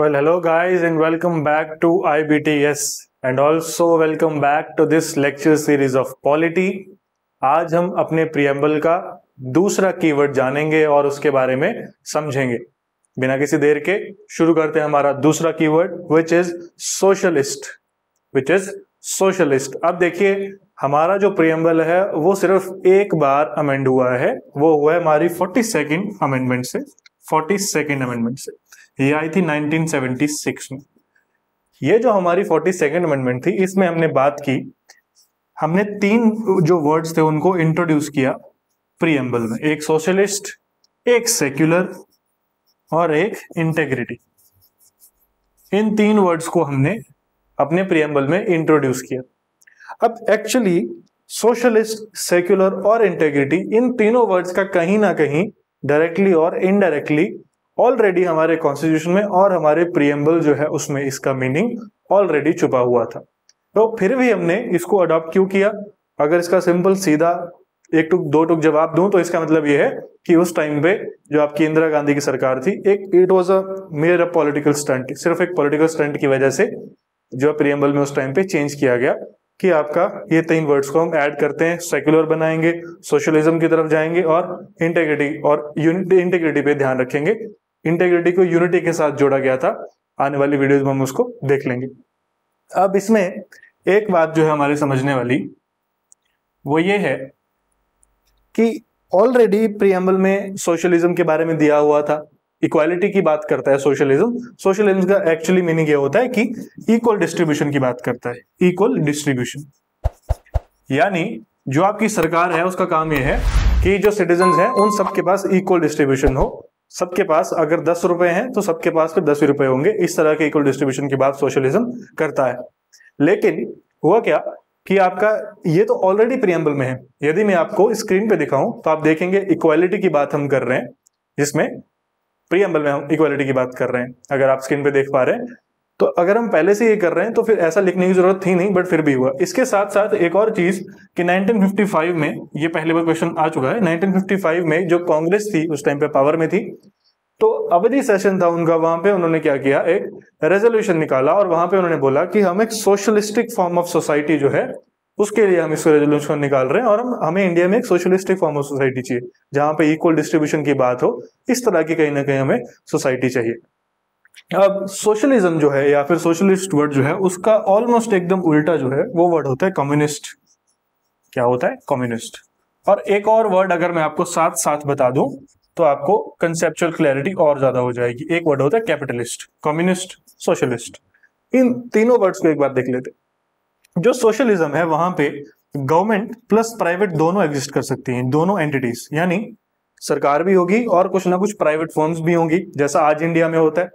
Well, hello guys and welcome back to IBTS and also welcome back to this lecture series of polity. आज हम अपने preamble का दूसरा keyword जानेंगे और उसके बारे में समझेंगे बिना किसी देर के शुरू करते हैं हमारा दूसरा keyword which is socialist which is socialist अब देखिए हमारा जो प्रियम्बल है वो सिर्फ एक बार अमेंड हुआ है वो हुआ है हमारी फोर्टी सेकेंड अमेंडमेंट से फोर्टी सेकेंड अमेंडमेंट से ये आई थी 1976 में ये जो हमारी फोर्टी सेकेंड अमेंडमेंट थी इसमें हमने बात की हमने तीन जो वर्ड्स थे उनको इंट्रोड्यूस किया प्रियम्बल में एक सोशलिस्ट एक सेक्युलर और एक इंटेग्रिटी इन तीन वर्ड्स को हमने अपने प्रियम्बल में इंट्रोड्यूस किया अब एक्चुअली सोशलिस्ट सेक्युलर और इंटेग्रिटी इन तीनों वर्ड्स का कहीं ना कहीं डायरेक्टली और इनडायरेक्टली ऑलरेडी हमारे कॉन्स्टिट्यूशन में और हमारे प्रियम्बल जो है उसमें इसका मीनिंग ऑलरेडी छुपा हुआ था तो फिर भी हमने इसको अडॉप्ट क्यों किया अगर इसका सिंपल सीधा एक टुक दो टुक जवाब दूं तो इसका मतलब यह है कि उस टाइम पे जो आपकी इंदिरा गांधी की सरकार थी एक it was a mere a political stunt सिर्फ एक पॉलिटिकल स्टंट की वजह से जो प्रियम्बल में उस टाइम पे चेंज किया गया कि आपका ये तीन वर्ड्स को हम ऐड करते हैं सेक्युलर बनाएंगे सोशलिज्म की तरफ जाएंगे और इंटेग्रिटी और यूनिट इंटेग्रिटी पे ध्यान रखेंगे इंटेग्रिटी को यूनिटी के साथ जोड़ा गया था आने वाली वीडियोज में हम उसको देख लेंगे अब इसमें एक बात जो है हमारे समझने वाली वो ये है कि ऑलरेडी प्रियम्बल में सोशलिज्म के बारे में दिया हुआ था इक्वालिटी की बात करता है सोशलिज्म सोशलिज्म का एक्चुअली मीनिंग यह होता है कि इक्वल डिस्ट्रीब्यूशन की बात करता है इक्वल डिस्ट्रीब्यूशन यानी जो आपकी सरकार है उसका काम यह है कि जो सिटीजन है उन सबके पास इक्वल डिस्ट्रीब्यूशन हो सबके पास अगर दस रुपए हैं तो सबके पास फिर दस रुपए होंगे इस तरह के इक्वल डिस्ट्रीब्यूशन की बात सोशलिज्म करता है लेकिन हुआ क्या कि आपका ये तो ऑलरेडी प्रियम्बल में है यदि मैं आपको स्क्रीन पे दिखाऊं तो आप देखेंगे इक्वालिटी की बात हम कर रहे हैं जिसमें प्रियम्बल में हम इक्वालिटी की बात कर रहे हैं अगर आप स्क्रीन पे देख पा रहे हैं तो अगर हम पहले से ये कर रहे हैं तो फिर ऐसा लिखने की जरूरत थी नहीं बट फिर भी हुआ इसके साथ साथ एक और चीज कि 1955 में ये पहले बार क्वेश्चन आ चुका है 1955 में जो कांग्रेस थी उस टाइम पे पावर में थी तो अवधि सेशन था उनका वहां पे उन्होंने क्या किया एक रेजोल्यूशन निकाला और वहां पे उन्होंने बोला कि हम एक सोशलिस्टिक फॉर्म ऑफ सोसाइटी जो है उसके लिए हम इसको रेजोल्यूशन निकाल रहे हैं और हम हमें इंडिया में एक सोशलिस्टिक फॉर्म ऑफ सोसाइटी चाहिए जहां पे इक्वल डिस्ट्रीब्यूशन की बात हो इस तरह की कहीं ना कहीं हमें सोसाइटी चाहिए अब सोशलिज्म जो है या फिर सोशलिस्ट वर्ड जो है उसका ऑलमोस्ट एकदम उल्टा जो है वो वर्ड होता है कम्युनिस्ट क्या होता है कम्युनिस्ट और एक और वर्ड अगर मैं आपको साथ साथ बता दूं तो आपको कंसेप्चुअल क्लैरिटी और ज्यादा हो जाएगी एक वर्ड होता है कैपिटलिस्ट कम्युनिस्ट सोशलिस्ट इन तीनों वर्ड्स को एक बार देख लेते जो सोशलिज्म है वहां पे गवर्नमेंट प्लस प्राइवेट दोनों एग्जिस्ट कर सकती हैं दोनों एंटिटीज यानी सरकार भी होगी और कुछ ना कुछ प्राइवेट फॉर्म्स भी होंगी जैसा आज इंडिया में होता है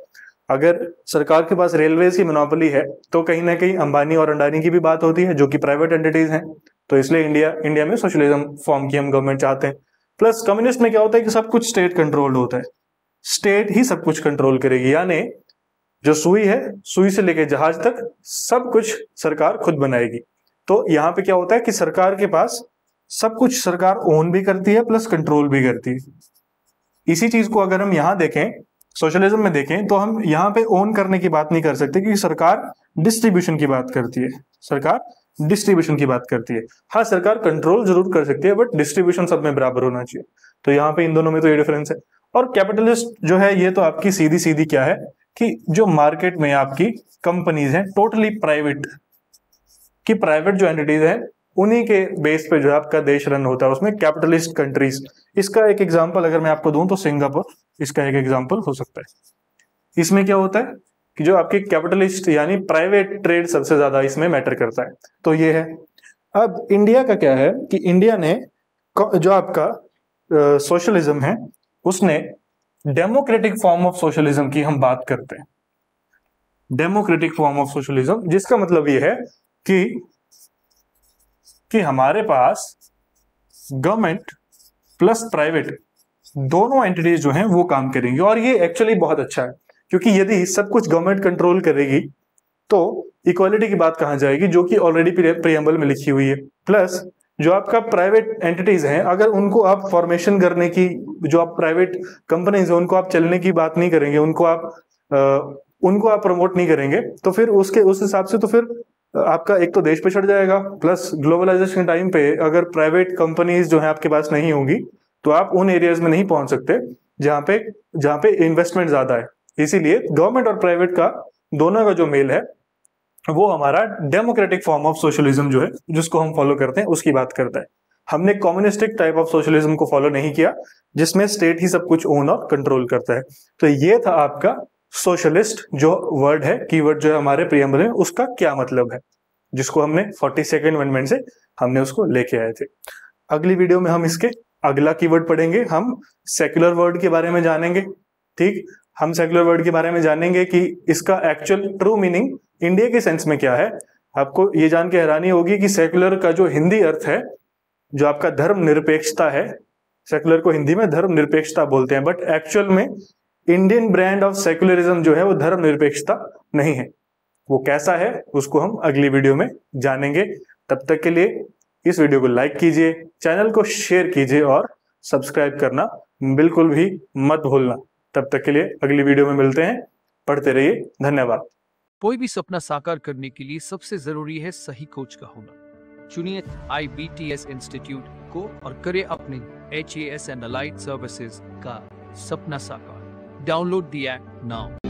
अगर सरकार के पास रेलवेज की मोनोपोली है तो कहीं ना कहीं अंबानी और अंडानी की भी बात होती है जो कि प्राइवेट एंटिटीज हैं तो इसलिए इंडिया इंडिया में सोशलिज्म फॉर्म की हम गवर्नमेंट चाहते हैं प्लस कम्युनिस्ट में क्या होता है कि सब कुछ स्टेट कंट्रोल्ड होता है स्टेट ही सब कुछ कंट्रोल करेगी यानी जो सुई है सुई से लेकर जहाज तक सब कुछ सरकार खुद बनाएगी तो यहाँ पे क्या होता है कि सरकार के पास सब कुछ सरकार ओन भी करती है प्लस कंट्रोल भी करती है इसी चीज को अगर हम यहाँ देखें सोशलिज्म में देखें तो हम यहाँ पे ओन करने की बात नहीं कर सकते क्योंकि सरकार डिस्ट्रीब्यूशन की बात करती है सरकार डिस्ट्रीब्यूशन की बात करती है हाँ सरकार कंट्रोल जरूर कर सकती है बट डिस्ट्रीब्यूशन सब में बराबर होना चाहिए तो यहाँ पे इन दोनों में तो ये डिफरेंस है और कैपिटलिस्ट जो है ये तो आपकी सीधी सीधी क्या है कि जो मार्केट में आपकी कंपनीज हैं टोटली प्राइवेट की प्राइवेट जो एंटिटीज हैं उन्हीं के बेस पे जो आपका देश रन होता है उसमें कैपिटलिस्ट कंट्रीज इसका एक एग्जांपल अगर मैं आपको दूं तो सिंगापुर इसका एक एग्जाम्पल हो सकता है इसमें क्या होता है कि जो आपके कैपिटलिस्ट यानी प्राइवेट ट्रेड सबसे ज्यादा इसमें मैटर करता है तो ये है अब इंडिया का क्या है कि इंडिया ने जो आपका सोशलिज्म है उसने डेमोक्रेटिक फॉर्म ऑफ सोशलिज्म की हम बात करते हैं डेमोक्रेटिक फॉर्म ऑफ सोशलिज्म जिसका मतलब ये है कि कि हमारे पास गवर्नमेंट प्लस प्राइवेट दोनों एंटिटीज जो हैं वो काम करेंगी और ये एक्चुअली बहुत अच्छा है क्योंकि यदि सब कुछ गवर्नमेंट कंट्रोल करेगी तो इक्वालिटी की बात कहा जाएगी जो कि ऑलरेडी प्रियम्बल में लिखी हुई है प्लस जो आपका प्राइवेट एंटिटीज हैं अगर उनको आप फॉर्मेशन करने की जो आप प्राइवेट कंपनीज हैं उनको आप चलने की बात नहीं करेंगे उनको आप आ, उनको आप प्रमोट नहीं करेंगे तो फिर उसके उस हिसाब से तो फिर आपका एक तो देश पे चढ़ जाएगा प्लस ग्लोबलाइजेशन टाइम पे अगर प्राइवेट कंपनीज जो है आपके पास नहीं होंगी तो आप उन एरियाज में नहीं पहुंच सकते जहां पे जहां पे इन्वेस्टमेंट ज्यादा है इसीलिए गवर्नमेंट और प्राइवेट का दोनों का जो मेल है वो हमारा डेमोक्रेटिक फॉर्म ऑफ सोशलिज्म जो है जिसको हम फॉलो करते हैं उसकी बात करता है हमने कम्युनिस्टिक टाइप ऑफ सोशलिज्म को फॉलो नहीं किया जिसमें स्टेट ही सब कुछ ओन और कंट्रोल करता है तो ये था आपका सोशलिस्ट जो वर्ड है कीवर्ड जो है हमारे प्रियम्बल में उसका क्या मतलब है जिसको हमने फोर्टी सेकेंड अमेंडमेंट से हमने उसको लेके आए थे अगली वीडियो में हम इसके अगला कीवर्ड पढ़ेंगे हम सेक्युलर वर्ड के बारे में जानेंगे ठीक हम सेक्युलर वर्ड के बारे में जानेंगे कि इसका एक्चुअल ट्रू मीनिंग इंडिया के सेंस में क्या है आपको ये जान के हैरानी होगी कि सेक्युलर का जो हिंदी अर्थ है जो आपका धर्म निरपेक्षता है सेक्युलर को हिंदी में धर्म निरपेक्षता बोलते हैं बट एक्चुअल में इंडियन ब्रांड ऑफ सेक्युलरिज्म जो है वो धर्म निरपेक्षता नहीं है वो कैसा है उसको हम अगली वीडियो में जानेंगे तब तक के लिए इस वीडियो को लाइक कीजिए चैनल को शेयर कीजिए और सब्सक्राइब करना बिल्कुल भी मत भूलना तब तक के लिए अगली वीडियो में मिलते हैं पढ़ते रहिए धन्यवाद कोई भी सपना साकार करने के लिए सबसे जरूरी है सही कोच का होना चुनिए I B T S institute को और करे अपने H A S and services का सपना साकार डाउनलोड दी एप नाउ